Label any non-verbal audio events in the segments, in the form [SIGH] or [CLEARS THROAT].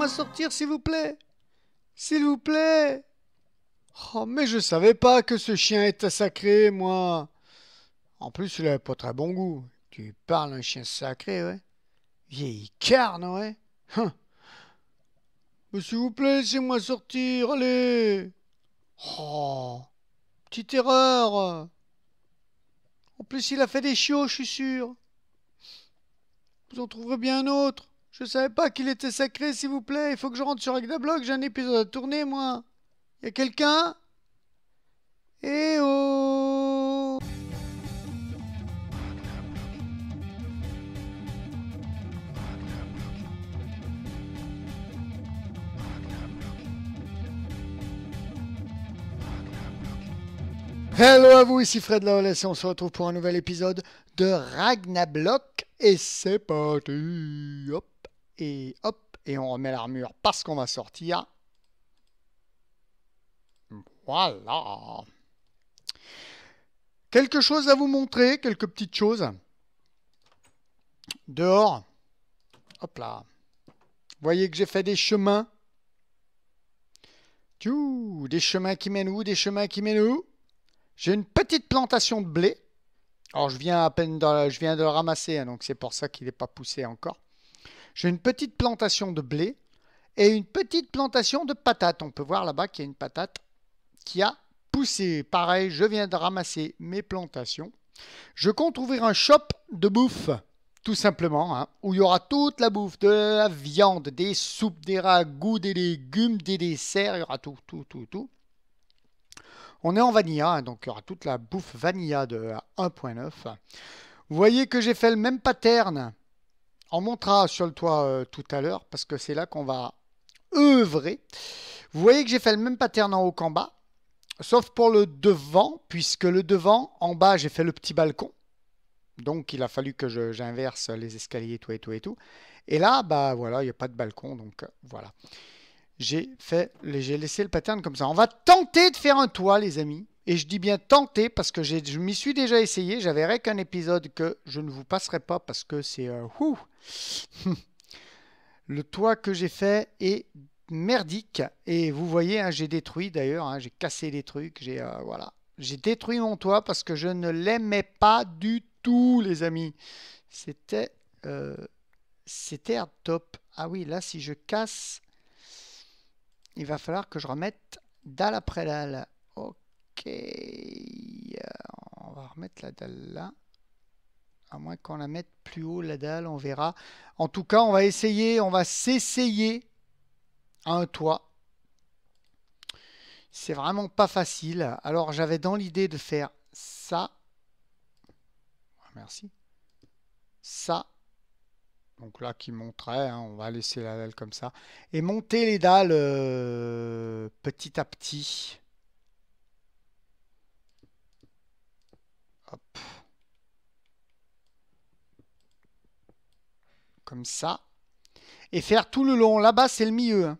laissez sortir, s'il vous plaît. S'il vous plaît. Oh, mais je savais pas que ce chien était sacré, moi. En plus, il avait pas très bon goût. Tu parles un chien sacré, ouais. Vieille carne, ouais. Hein. Mais s'il vous plaît, laissez-moi sortir, allez. Oh, petite erreur. En plus, il a fait des chiots, je suis sûr. Vous en trouverez bien un autre. Je savais pas qu'il était sacré, s'il vous plaît. Il faut que je rentre sur Agdablog, j'ai un épisode à tourner, moi. Y a quelqu'un Eh oh Hello à vous, ici Fred la et on se retrouve pour un nouvel épisode de Ragnablock et c'est parti Hop et hop, et on remet l'armure parce qu'on va sortir. Voilà. Quelque chose à vous montrer, quelques petites choses. Dehors. Hop là. Voyez que j'ai fait des chemins. des chemins qui mènent où Des chemins qui mènent où J'ai une petite plantation de blé. Alors je viens à peine de, je viens de le ramasser, hein, donc c'est pour ça qu'il n'est pas poussé encore. J'ai une petite plantation de blé et une petite plantation de patates. On peut voir là-bas qu'il y a une patate qui a poussé. Pareil, je viens de ramasser mes plantations. Je compte ouvrir un shop de bouffe, tout simplement, hein, où il y aura toute la bouffe, de la viande, des soupes, des ragoûts, des légumes, des desserts, il y aura tout, tout, tout, tout. On est en vanilla, hein, donc il y aura toute la bouffe vanilla de 1.9. Vous voyez que j'ai fait le même pattern on montera sur le toit tout à l'heure parce que c'est là qu'on va œuvrer. Vous voyez que j'ai fait le même pattern en haut qu'en bas, sauf pour le devant, puisque le devant, en bas, j'ai fait le petit balcon. Donc, il a fallu que j'inverse les escaliers, tout et tout et tout. Et là, bah voilà, il n'y a pas de balcon, donc euh, voilà. J'ai fait, j'ai laissé le pattern comme ça. On va tenter de faire un toit, les amis. Et je dis bien tenter parce que je m'y suis déjà essayé. J'avais qu'un épisode que je ne vous passerai pas parce que c'est euh, le toit que j'ai fait est merdique. Et vous voyez, hein, j'ai détruit d'ailleurs, hein, j'ai cassé des trucs, j'ai euh, voilà. J'ai détruit mon toit parce que je ne l'aimais pas du tout, les amis. C'était euh, c'était top. Ah oui, là, si je casse, il va falloir que je remette dalle après dalle. Ok. Euh, on va remettre la dalle là à moins qu'on la mette plus haut, la dalle, on verra. En tout cas, on va essayer, on va s'essayer à un toit. C'est vraiment pas facile. Alors, j'avais dans l'idée de faire ça. Merci. Ça. Donc là, qui montrait, hein, on va laisser la dalle comme ça. Et monter les dalles euh, petit à petit. Hop. ça. Et faire tout le long. Là-bas, c'est le milieu. Hein.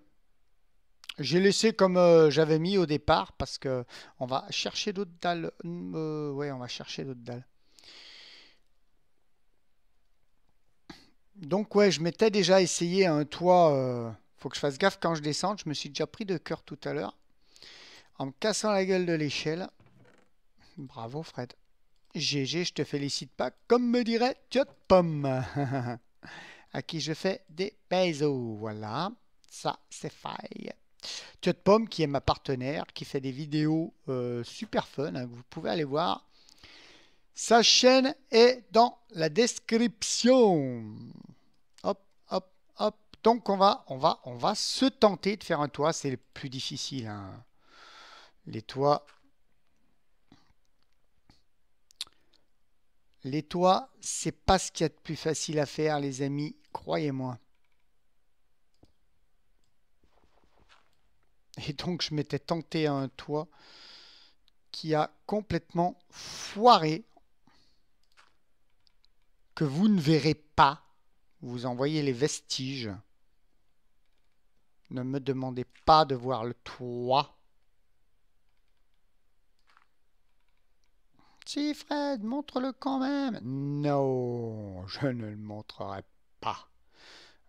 J'ai laissé comme euh, j'avais mis au départ parce que on va chercher d'autres dalles. Hum, euh, ouais, on va chercher d'autres dalles. Donc ouais, je m'étais déjà essayé un hein. toit. Euh, faut que je fasse gaffe quand je descende. Je me suis déjà pris de cœur tout à l'heure en me cassant la gueule de l'échelle. Bravo Fred. GG, je te félicite pas, comme me dirait Tiot Pomme. [LAUGHS] à qui je fais des pesos. Voilà, ça c'est faille. de Pomme qui est ma partenaire, qui fait des vidéos euh, super fun, hein, vous pouvez aller voir. Sa chaîne est dans la description. Hop, hop, hop. Donc on va, on va, on va se tenter de faire un toit. C'est le plus difficile. Hein. Les toits, Les toits, c'est pas ce qu'il y a de plus facile à faire, les amis, croyez-moi. Et donc, je m'étais tenté à un toit qui a complètement foiré, que vous ne verrez pas. Vous en voyez les vestiges. Ne me demandez pas de voir le toit. Fred, montre-le quand même. Non, je ne le montrerai pas.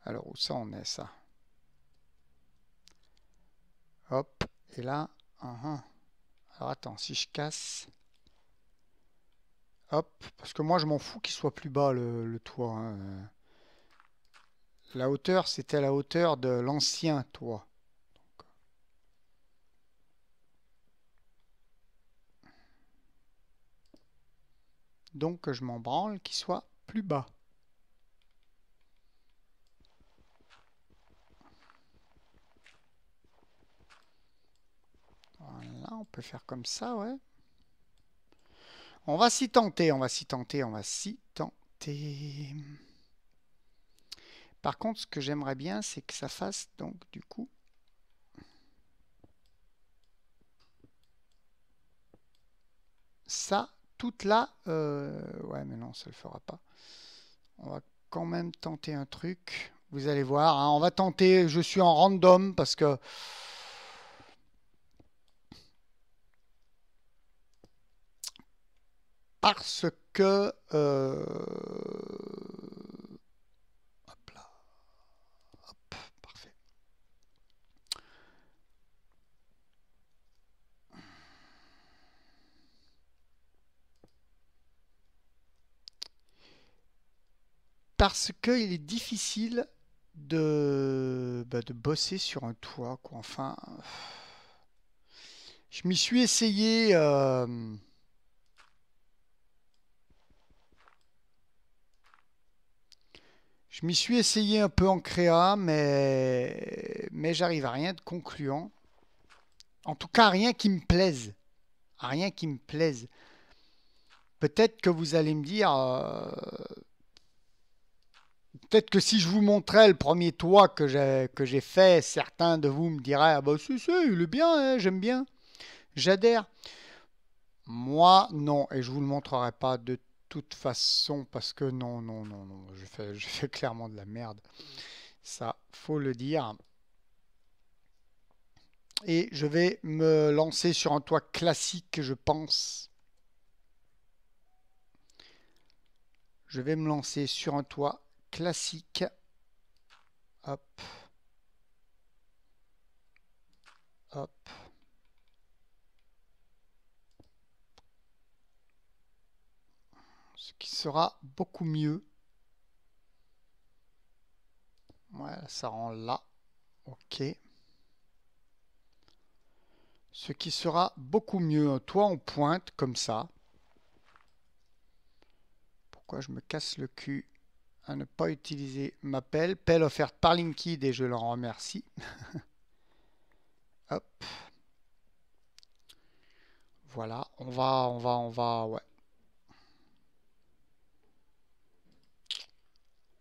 Alors, où ça on est, ça Hop, et là, uh-huh. alors attends, si je casse, hop, parce que moi je m'en fous qu'il soit plus bas le, toit. Hein. La hauteur, c'était la hauteur de l'ancien toit. donc que je m'en branle qu'il soit plus bas. Voilà, on peut faire comme ça, ouais. On va s'y tenter, on va s'y tenter, on va s'y tenter. Par contre, ce que j'aimerais bien, c'est que ça fasse, donc, du coup... Ça là euh, ouais, mais non, ça le fera pas. On va quand même tenter un truc. Vous allez voir. Hein. On va tenter... Je suis en random parce que... Parce que... Euh, parce qu'il est difficile bah, de, bosser sur un toit. Quoi. Enfin, je m'y suis essayé. Euh, je m'y suis essayé un peu en créa, mais, mais j'arrive à rien de concluant. En tout cas, rien qui me plaise. rien qui me plaise. Peut-être que vous allez me dire, euh, peut-être que si je vous montrais le premier toit que j'ai, que j'ai fait, certains de vous me diraient Ah bah si, si, il est bien, hein, j'aime bien, j'adhère. Moi, non, et je vous le montrerai pas de toute façon parce que non, non, non, non, je fais, je fais clairement de la merde. Ça, faut le dire. Et je vais me lancer sur un toit classique, je pense. Je vais me lancer sur un toit classique. Hop. Hop. Ce qui sera beaucoup mieux. Ouais, ça rend là. Ok. Ce qui sera beaucoup mieux. Toi, on pointe comme ça. Pourquoi je me casse le cul à ne pas utiliser ma pelle. Pelle offerte par Linkid et je leur remercie. [LAUGHS] Voilà, on va, on va, on va, ouais.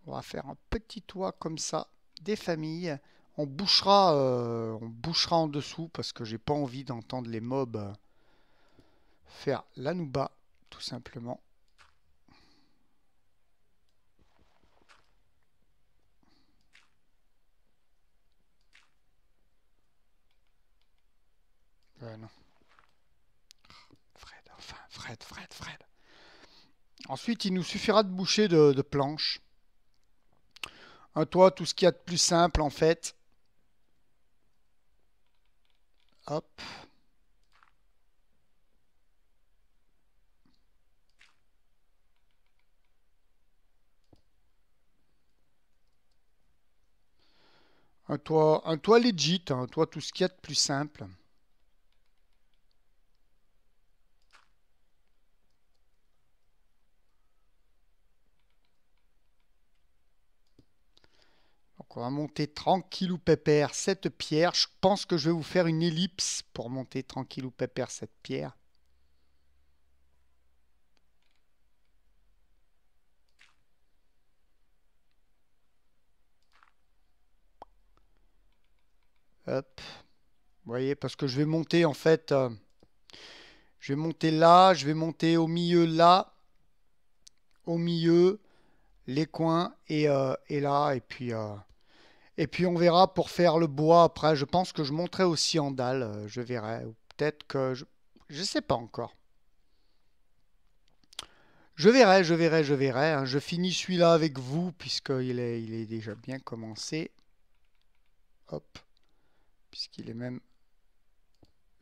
On va faire un petit toit comme ça, des familles. On bouchera, euh, on bouchera en dessous parce que j'ai pas envie d'entendre les mobs faire l'anuba, tout simplement. Fred, Fred, Ensuite, il nous suffira de boucher de, planches. Un toit, tout ce qu'il y a de plus simple en fait. Hop. Un toit, un toit legit, hein, un toit tout ce qu'il y a de plus simple. On va Monter tranquille ou pépère cette pierre. Je pense que je vais vous faire une ellipse pour monter tranquille ou pépère cette pierre. Hop. Vous voyez, parce que je vais monter en fait. Euh, je vais monter là, je vais monter au milieu là, au milieu, les coins et, euh, et là, et puis euh, et puis on verra pour faire le bois après. Je pense que je monterai aussi en dalle, euh, je verrai. Ou peut-être que je... ne sais pas encore. Je verrai, je verrai, je verrai. Hein. Je finis celui-là avec vous puisqu'il est, il est déjà bien commencé. Hop. Puisqu'il est même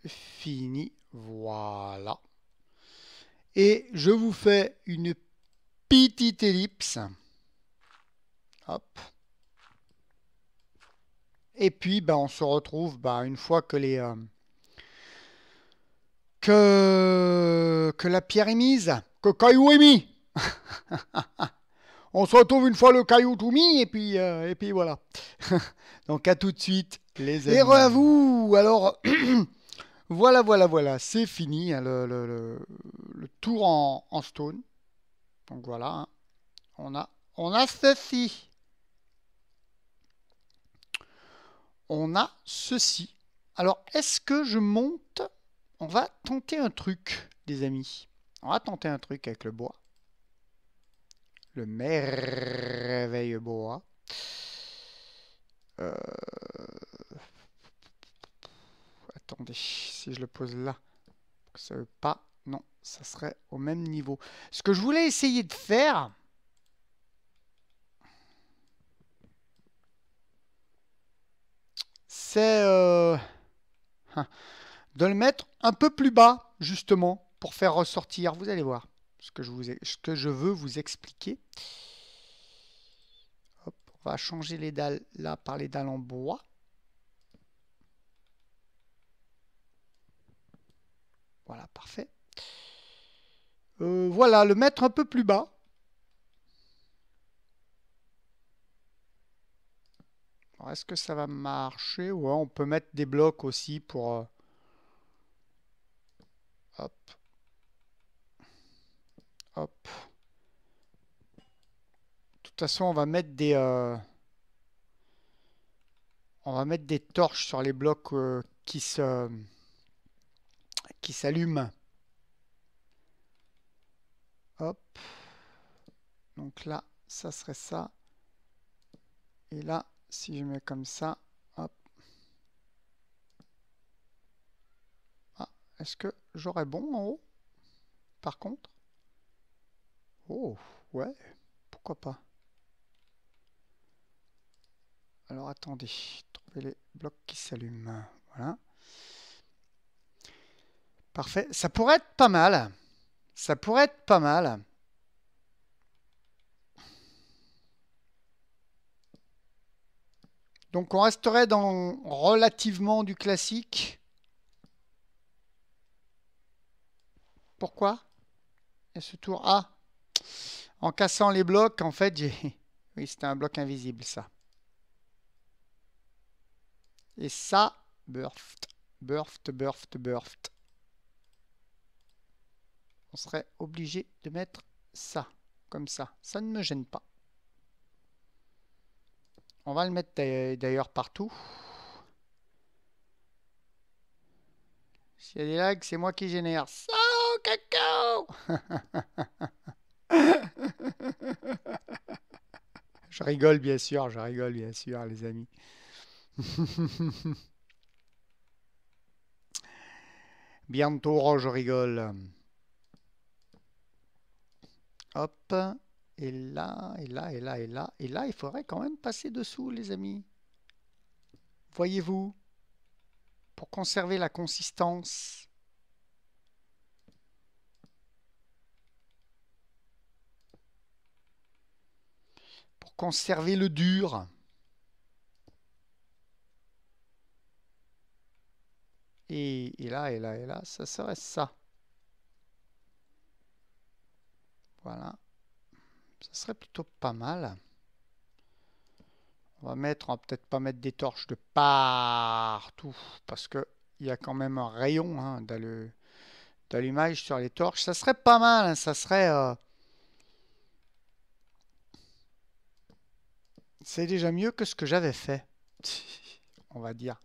fini. Voilà. Et je vous fais une petite ellipse. Hop. Et puis, ben, on se retrouve ben, une fois que, les, euh, que, que la pierre est mise, que caillou est mis. [LAUGHS] on se retrouve une fois le caillou tout mis, et puis, euh, et puis voilà. [LAUGHS] Donc, à tout de suite, les Et re à vous Alors. [CLEARS THROAT] Voilà, voilà, voilà, c'est fini hein, le, tour en, stone. Donc voilà, hein. on, a, on a ceci. on a ceci. Alors, est-ce que je monte On va tenter un truc, les amis. On va tenter un truc avec le bois. Le merveilleux bois. Euh, attendez, si je le pose là, ça veut pas... Non, ça serait au même niveau. Ce que je voulais essayer de faire, c'est euh, hein, de le mettre un peu plus bas, justement, pour faire ressortir. Vous allez voir ce que je, veux vous expliquer. on va changer les dalles là par les dalles en bois. Voilà, parfait. Euh, voilà, le mettre un peu plus bas. Est-ce que ça va marcher ou hein, on peut mettre des blocs aussi pour... Euh, hop. Hop. De toute façon, on va mettre des... Euh, on va mettre des torches sur les blocs euh, qui se... qui s'allument. Hop. Donc là, ça serait ça. Et là, si je mets comme ça, hop. Ah, est-ce que j'aurais bon en haut Par contre Oh, ouais, pourquoi pas. Alors attendez, trouver les blocs qui s'allument. Voilà. Parfait, ça pourrait être pas mal. Ça pourrait être pas mal. Donc on resterait dans relativement du classique. Pourquoi Et ce tour A En cassant les blocs, en fait, j'ai... [LAUGHS] Oui, c'était un bloc invisible, ça. Et ça, burft, burft, burft, burft. On serait obligé de mettre ça, comme ça. Ça ne me gêne pas. On va le mettre d'ailleurs partout. S'il y a des lags, c'est moi qui génère. Oh, cacao [LAUGHS] Je rigole bien sûr, je rigole bien sûr les amis. [LAUGHS] Bientôt, je rigole. Hop. Et là, et là, et là, et là. Et là, il faudrait quand même passer dessous, les amis. Voyez-vous Pour conserver la consistance. Pour conserver le dur. Et, et là, et là, et là, ça serait ça. Voilà. Ça serait plutôt pas mal. On va mettre, on peut-être pas mettre des torches de partout parce que il y a quand même un rayon hein, d'allumage sur les torches. Ça serait pas mal, hein, ça serait. Euh, c'est déjà mieux que ce que j'avais fait, [LAUGHS] on va dire.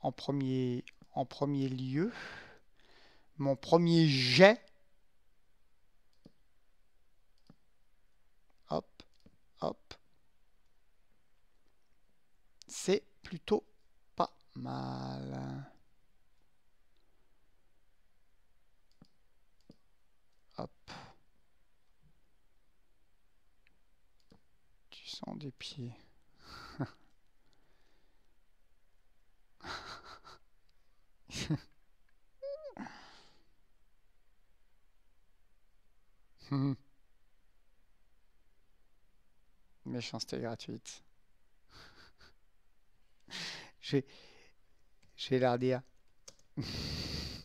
En premier, en premier lieu, mon premier jet Hop. C'est plutôt pas mal. Hop. Tu sens des pieds. [LAUGHS] Hmm. Méchanceté gratuite. [LAUGHS] J'ai. J'ai l'air dire. [LAUGHS] Dites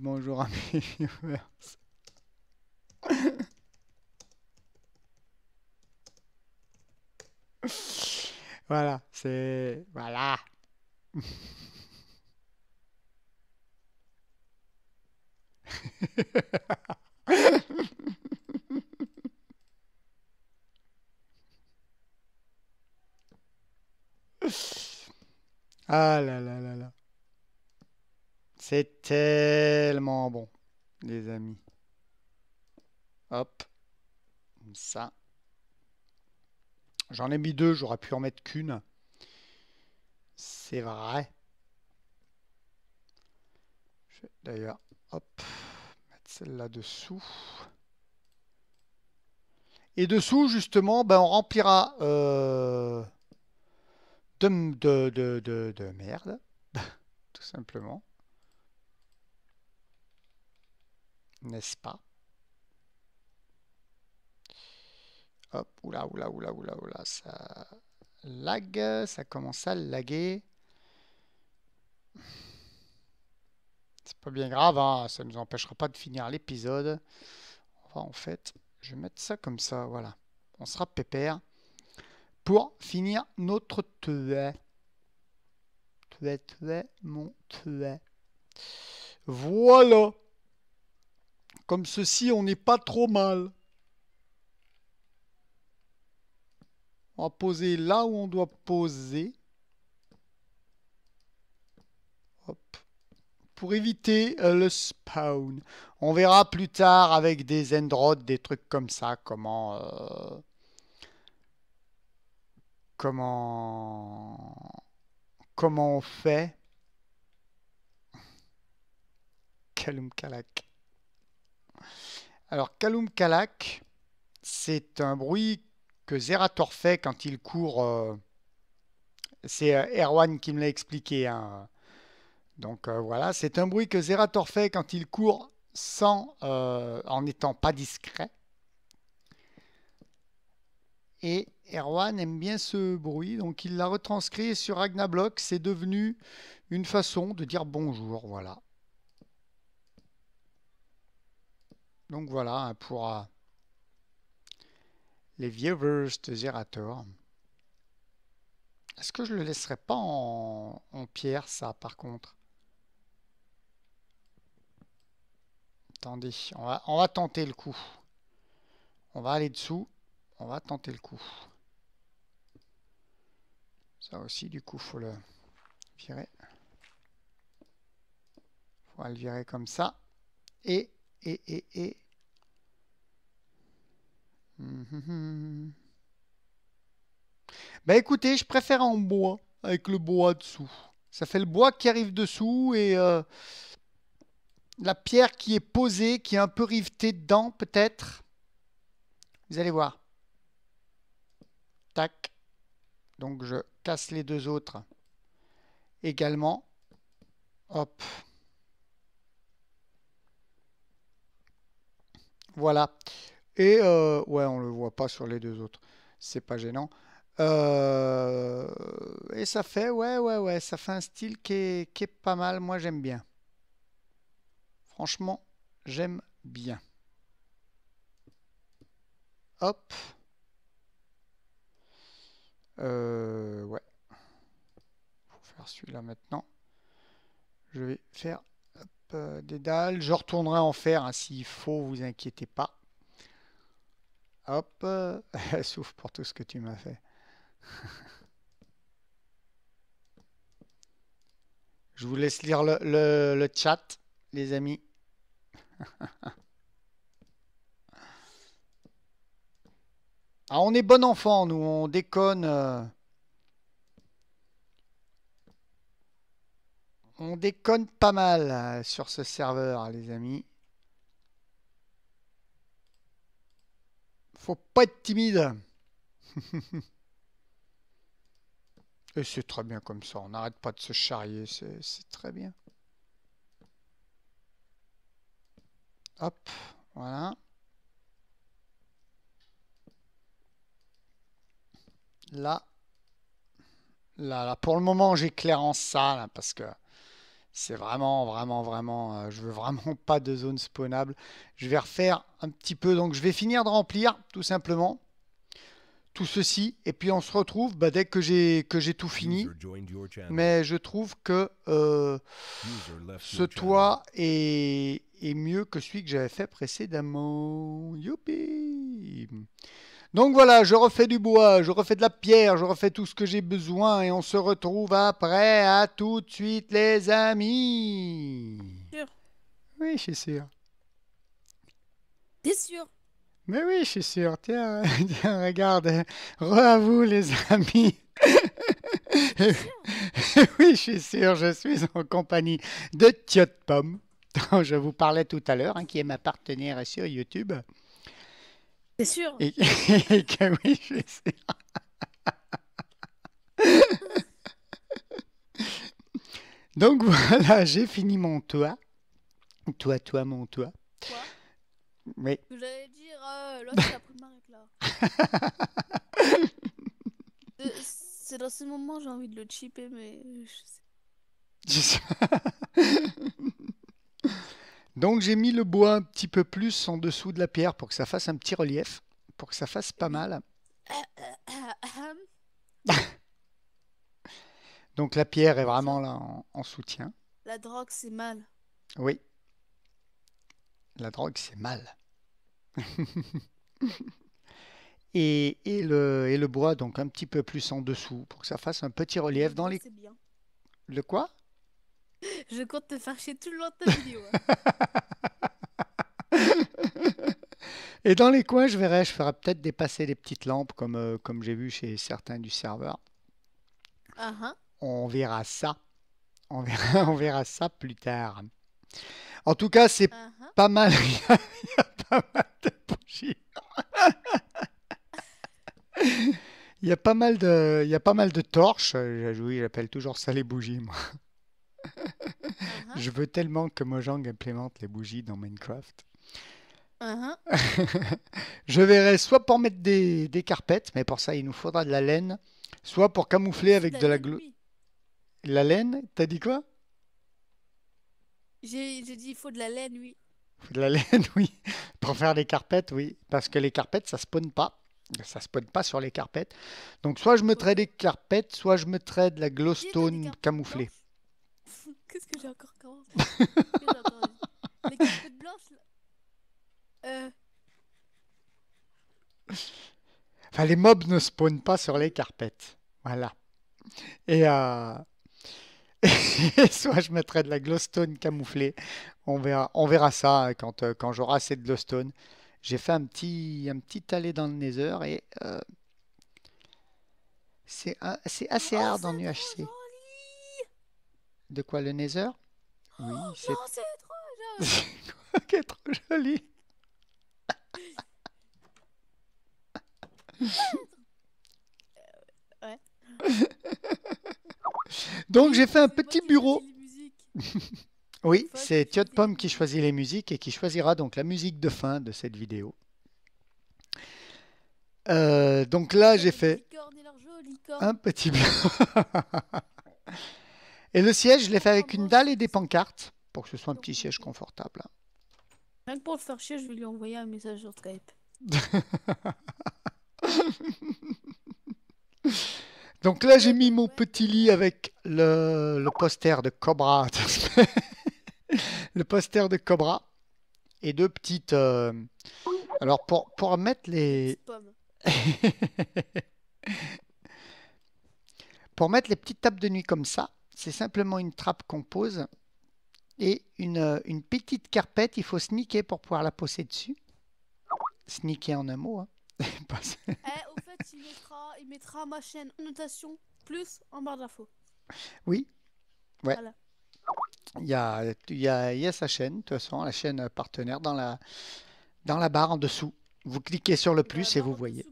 bonjour à mes [LAUGHS] viewers. voilà, c'est. Voilà! Ah là là là là. C'est tellement bon, les amis. Hop. Comme ça. J'en ai mis deux, j'aurais pu en mettre qu'une. C'est vrai. d'ailleurs, hop, mettre celle-là dessous. Et dessous, justement, ben, on remplira... Euh, de, de, de, merde, [LAUGHS] tout simplement. N'est-ce pas Hop, oula, oula, oula, oula, oula, ça lag, ça commence à laguer. C'est pas bien grave, hein, ça ne nous empêchera pas de finir l'épisode. en fait, je vais mettre ça comme ça, voilà. On sera pépère pour finir notre tuet. Tuet, tuet, mon Voilà. Comme ceci, on n'est pas trop mal. On va poser là où on doit poser. Pour éviter euh, le spawn. On verra plus tard avec des endroits, des trucs comme ça, comment... Euh, comment, comment on fait Kalum Kalak. Alors, Kalum Kalak, c'est un bruit que Zerator fait quand il court. Euh, c'est euh, Erwan qui me l'a expliqué. Hein. Donc euh, voilà, c'est un bruit que Zerator fait quand il court sans, en n'étant pas discret. Et Erwan aime bien ce bruit, donc il l'a retranscrit sur Agnablock. C'est devenu une façon de dire bonjour, voilà. Donc voilà hein, pour euh, les viewers de Zerator. Est-ce que je le laisserai pas en, pierre, ça, par contre Attendez, on va tenter le coup. On va aller dessous on va tenter le coup. Ça aussi, du coup, faut le virer. Faut le virer comme ça. Et, et, et, et. Ben écoutez, je préfère en bois, avec le bois dessous. Ça fait le bois qui arrive dessous et euh, la pierre qui est posée, qui est un peu rivetée dedans peut-être. Vous allez voir. Tac. Donc je casse les deux autres également. Hop. Voilà. Et euh, ouais, on le voit pas sur les deux autres. C'est pas gênant. Euh, et ça fait, ouais, ouais, ouais, ça fait un style qui qui est pas mal. Moi, j'aime bien. Franchement, j'aime bien. Hop. Euh, ouais. Faut faire celui-là maintenant. Je vais faire euh, des dalles. Je retournerai en fer hein, s'il faut, vous inquiétez pas. Hop, euh, sauf [LAUGHS] pour tout ce que tu m'as fait. [LAUGHS] Je vous laisse lire le chat, les amis. [LAUGHS] Ah, on est bon enfant, nous, on déconne. Euh. On déconne pas mal euh, sur ce serveur, les amis. Faut pas être timide. [LAUGHS] Et c'est très bien comme ça, on n'arrête pas de se charrier, c'est très bien. Hop, voilà. là, là, là. Pour le moment, j'éclaire en ça, parce que c'est vraiment, vraiment, vraiment, euh, je veux vraiment [LAUGHS] pas de zone spawnable. Je vais refaire un petit peu, donc je vais finir de remplir, tout simplement, tout ceci. Et puis on se retrouve bah, dès que j'ai que j'ai tout fini. Mais je trouve que euh, ce toit est, est mieux que celui que j'avais fait précédemment. Youpi donc voilà, je refais du bois, je refais de la pierre, je refais tout ce que j'ai besoin et on se retrouve après. À tout de suite, les amis. Oui, je suis sûr. T'es sûr Mais oui, je suis sûr. Tiens, [LAUGHS] regarde. Re vous, les amis. [LAUGHS] oui, je suis sûr, je suis en compagnie de Tiot Pomme, dont je vous parlais tout à l'heure, hein, qui est ma partenaire sur YouTube. C'est sûr. [LAUGHS] [LAUGHS] Donc voilà, j'ai fini mon toit. Toi, toi, mon toit. Toi Oui. J'allais dire, euh, l'autre, il a pris de là. [LAUGHS] Euh, c'est dans ce moment j'ai envie de le chipper, mais je sais. Donc j'ai mis le bois un petit peu plus en dessous de la pierre pour que ça fasse un petit relief, pour que ça fasse pas mal. [COUGHS] Donc la pierre est vraiment là en, soutien. La drogue, c'est mal. Oui. La drogue, c'est mal. [LAUGHS] et, et, le, et le bois, donc un petit peu plus en dessous, pour que ça fasse un petit relief dans les... C'est bien. Le quoi [LAUGHS] Je compte te faire chier tout le long de ta vidéo. Hein. Et dans les coins, je verrai, je ferai peut-être dépasser les petites lampes comme, euh, comme j'ai vu chez certains du serveur. Ah, hein. On verra ça. [LAUGHS] On verra, ça plus tard. En tout cas, c'est ah, hein. pas mal. [LAUGHS] Il y, a, pas mal de bougies. il y a pas mal de, il y a pas mal de torches. Oui, j'appelle toujours ça les bougies, moi. Uh-huh. Je veux tellement que Mojang implémente les bougies dans Minecraft. Uh-huh. [LAUGHS] je verrai soit pour mettre des, des, carpettes, mais pour ça il nous faudra de la laine, soit pour camoufler avec de la glowstone. La laine T'as dit quoi J'ai dit il faut de la laine, oui. De la laine, [LAUGHS] oui. Pour faire des carpettes, oui. Parce que les carpettes, ça spawn pas. Ça spawn pas sur les carpettes. Donc soit je me trais des carpettes, soit je me trais de la glowstone camouflée. Qu'est-ce que j'ai encore commencé [LAUGHS] Mais qu'est-ce que là euh. les mobs ne spawnent pas sur les carpettes. Voilà. Euh, [LAUGHS] et, soit je mettrai de la glowstone camouflée. On verra, on verra ça hein, quand, euh, quand j'aurai assez de glowstone. J'ai fait un petit, un petit aller dans le nether et c'est assez oh, hard en UHC. De quoi le Nether oh, Oui, oh, c'est. c'est trop [LAUGHS] joli C'est trop joli [LAUGHS] Donc j'ai fait un petit bureau. [LAUGHS] oui, c'est Tiot Pomme qui choisit les musiques et qui choisira donc la musique de fin de cette vidéo. Euh, donc là j'ai fait un petit bureau. Et le siège, je l'ai fait avec une dalle et des pancartes pour que ce soit un petit siège confortable. Même pour le faire chier, je vais lui envoyer un message sur Skype. [LAUGHS] Donc là, j'ai mis mon petit lit avec le, poster de Cobra. [LAUGHS] le poster de Cobra. Et deux petites. Euh, alors, pour, pour mettre les. [LAUGHS] pour mettre les petites tables de nuit comme ça, c'est simplement une trappe qu'on pose et une, petite carpette, il faut sneaker pour pouvoir la poser dessus. Sneaker en un mot. Hein. [LAUGHS] Eh, au fait, il mettra, il mettra, ma chaîne Notation plus en barre d'infos. Oui. Ouais. Il, y a, sa chaîne, de toute façon, la chaîne partenaire dans la, dans la barre en dessous. Vous cliquez sur le plus et vous voyez.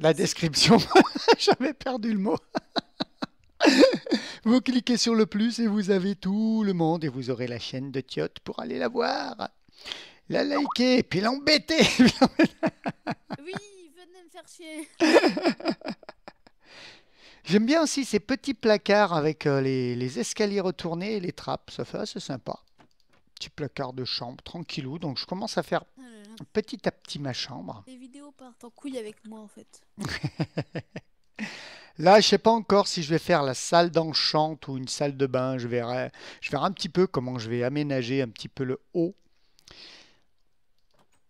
La description. [LAUGHS] J'avais perdu le mot. Vous cliquez sur le plus et vous avez tout le monde et vous aurez la chaîne de Tiote pour aller la voir. La liker, puis l'embêter. [LAUGHS] oui, venez me faire chier. [LAUGHS] J'aime bien aussi ces petits placards avec euh, les, les escaliers retournés et les trappes. Ça fait assez sympa. Petit placard de chambre, tranquillou. Donc je commence à faire ah petit à petit ma chambre. Les vidéos partent en couille avec moi en fait. [LAUGHS] Là, je ne sais pas encore si je vais faire la salle d'enchante ou une salle de bain. Je verrai, je un petit peu comment je vais aménager un petit peu le haut.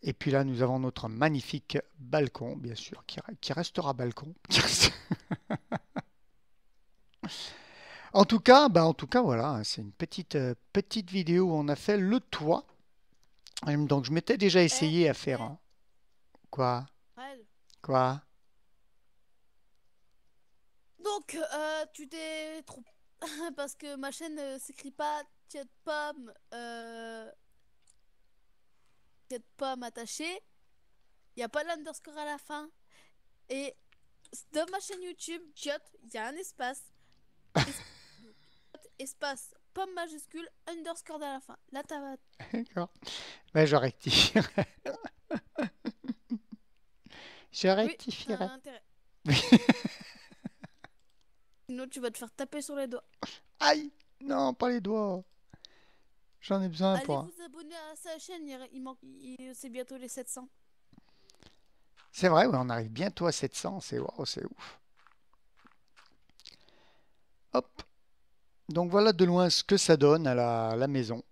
Et puis là, nous avons notre magnifique balcon, bien sûr, qui, restera balcon. [LAUGHS] en tout cas, bah en tout cas, voilà, hein, c'est une petite, euh, petite vidéo où on a fait le toit. Donc, je m'étais déjà essayé à faire. Hein. Quoi Quoi donc, euh, tu t'es trop... [LAUGHS] Parce que ma chaîne ne euh, s'écrit pas pomme Euh... pomme attaché. Il n'y a pas l'underscore à la fin. Et dans ma chaîne YouTube, chat il y a un espace. [LAUGHS] espace, pomme majuscule, underscore à la fin. Là, t'as. D'accord. Ben, je rectifierai. je rectifierai. Oui, [LAUGHS] Sinon, tu vas te faire taper sur les doigts. Aïe Non, pas les doigts J'en ai besoin Allez pour... Allez vous abonner à sa chaîne, il, manque... Il... c'est bientôt les 700. C'est vrai, on arrive bientôt à 700, c'est c'est ouf. Hop. Donc voilà de loin ce que ça donne à la, la maison.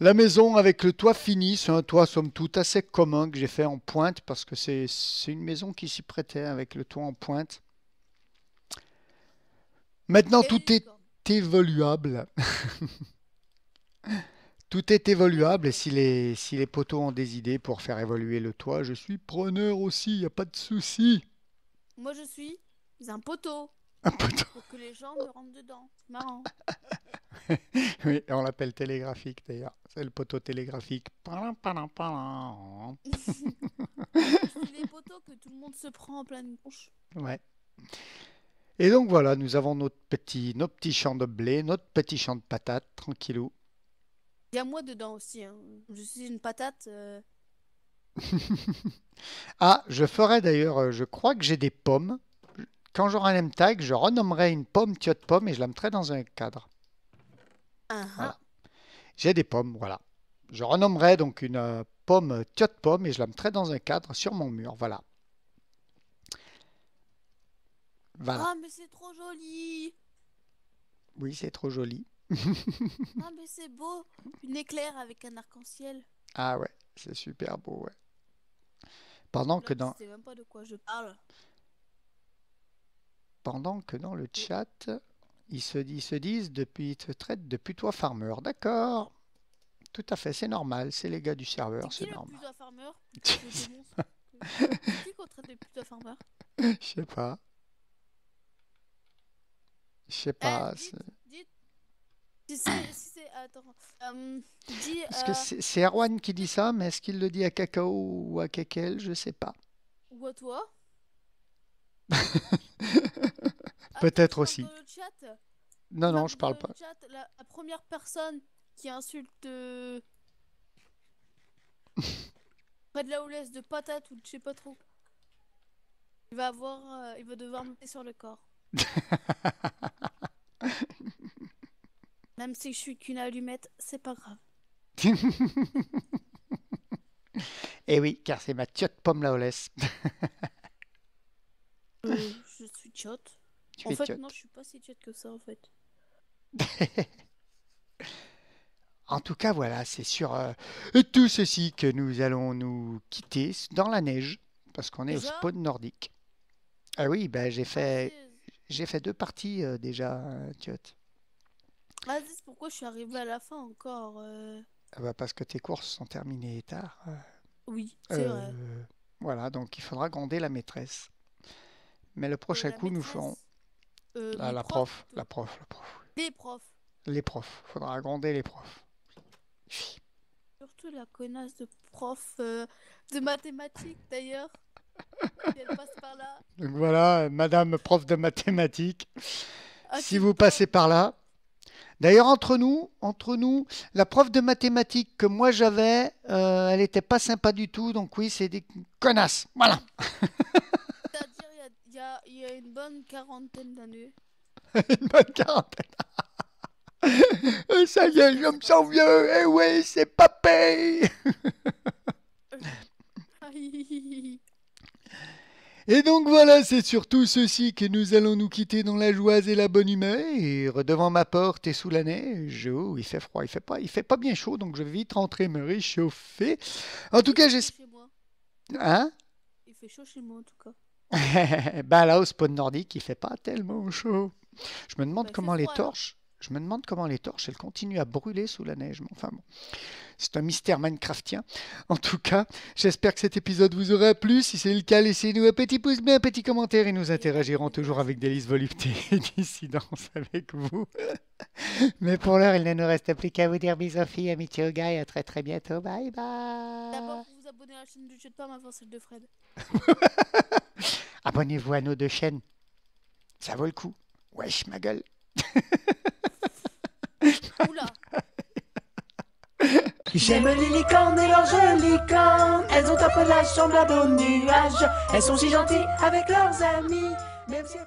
La maison avec le toit fini, c'est un toit somme toute assez commun que j'ai fait en pointe parce que c'est une maison qui s'y prêtait avec le toit en pointe. Maintenant, tout est évoluable. [LAUGHS] tout est évoluable et si les, si les poteaux ont des idées pour faire évoluer le toit, je suis preneur aussi, il n'y a pas de souci. Moi, je suis un poteau. Un poteau. Pour que les gens me rentrent dedans. Marrant. [LAUGHS] oui, on l'appelle télégraphique d'ailleurs. C'est le poteau télégraphique. [LAUGHS] C'est les poteaux que tout le monde se prend en pleine bouche. Ouais. Et donc voilà, nous avons notre petit, nos petits champs de blé, notre petit champ de patates, tranquillou. Il y a moi dedans aussi. Hein. Je suis une patate. Euh. [LAUGHS] Ah, je ferai d'ailleurs, euh, je crois que j'ai des pommes. Quand j'aurai un M tag, je renommerai une pomme tiot pomme et je la mettrai dans un cadre. Ah ah. J'ai des pommes, voilà. Je renommerai donc une euh, pomme tiot de pomme et je la mettrai dans un cadre sur mon mur, voilà. Ah, mais c'est trop joli Oui, c'est trop joli. [LAUGHS] ah, mais c'est beau Une éclair avec un arc-en-ciel. Ah ouais, c'est super beau, ouais. Pendant que dans... Je même pas de quoi je parle. Pendant que dans le chat, ils se, disent, depuis, ils te traitent de putois farmer. D'accord tout à fait, c'est normal, c'est les gars du serveur, c'est normal. [LAUGHS] Qui farmer Je sais pas. Je sais pas. que c'est Erwan qui dit ça, mais est-ce qu'il le dit à Cacao ou à Kekel Je sais pas. Ou à toi [LAUGHS] Peut-être ah, aussi. non, non, je parle pas. la, première personne qui insulte euh, [LAUGHS] près de la de patate ou je sais pas trop, il va avoir, euh, il va devoir monter sur le corps. [LAUGHS] [LAUGHS] Même si je suis qu'une allumette, c'est pas grave. [LAUGHS] Eh oui, car c'est ma tiotte pomme laolaise. euh, [LAUGHS] je suis tiotte. en fait, non, je suis pas si tiotte que ça, en fait. en tout cas, voilà, c'est sur euh, tout ceci que nous allons nous quitter dans la neige, parce qu'on est au spawn nordique. Ah oui, ben, j'ai ah, fait... J'ai fait deux parties euh, déjà, hein, Tiot. Ah, c'est pourquoi je suis arrivé à la fin encore. Euh? Ah bah, parce que tes courses sont terminées tard. Euh. Oui, c'est vrai. Voilà, donc il faudra gronder la maîtresse. Mais le prochain coup, nous ferons. Ah, la prof, la prof, la prof. Les profs. Les profs. Faudra gronder les profs. Surtout la connasse de prof de mathématiques d'ailleurs. Donc voilà, madame prof de mathématiques, ah, si vous passez par là. D'ailleurs, entre nous, entre nous, la prof de mathématiques que moi j'avais, euh, elle n'était pas sympa du tout, donc oui, c'est des connasses. Voilà. [LAUGHS] C'est-à-dire, il y, a une bonne quarantaine d'années. [LAUGHS] une bonne quarantaine. [LAUGHS] Euh, ça y est, je me sens vieux. Eh oui, c'est papé. Et donc voilà, c'est surtout ceci que nous allons nous quitter dans la joie et la bonne humeur, devant ma porte et sous la neige. Oh, il fait froid, il fait pas, il fait pas bien chaud, donc je vais vite rentrer me réchauffer. En tout cas, j'espère. Hein Il fait chaud chez moi en tout cas. [LAUGHS] Bah là, au spawn nordique, il fait pas tellement chaud. Je me demande bah, comment les torches. Je me demande comment les torches, elles continuent à brûler sous la neige. Enfin bon. C'est un mystère Minecraftien. En tout cas, j'espère que cet épisode vous aura plu. Si c'est le cas, laissez-nous un petit pouce bleu, un petit commentaire et nous interagirons toujours avec délice, volupté et [LAUGHS] dissidence avec vous. Mais pour l'heure, il ne nous reste plus qu'à vous dire bisous, filles, amitié au gars et à très très bientôt. Bye bye. D'abord, vous vous abonnez à la chaîne de Jeu de avant celle de Fred. [LAUGHS] Abonnez-vous à nos deux chaînes. Ça vaut le coup. Wesh, ma gueule. [LAUGHS] Oula. J'aime les licornes et leurs jolies licornes. Elles ont un peu la à bon nuage, Elles sont si gentilles avec leurs amis, même si.